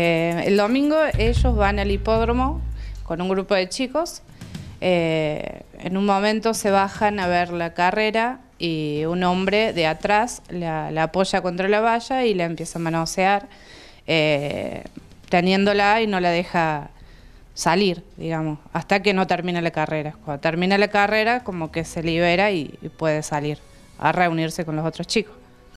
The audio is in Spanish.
Eh, el domingo ellos van al hipódromo con un grupo de chicos. Eh, en un momento se bajan a ver la carrera y un hombre de atrás la, apoya contra la valla y la empieza a manosear, eh, teniéndola y no la deja salir, digamos, hasta que no termina la carrera. Cuando termina la carrera, como que se libera y puede salir a reunirse con los otros chicos.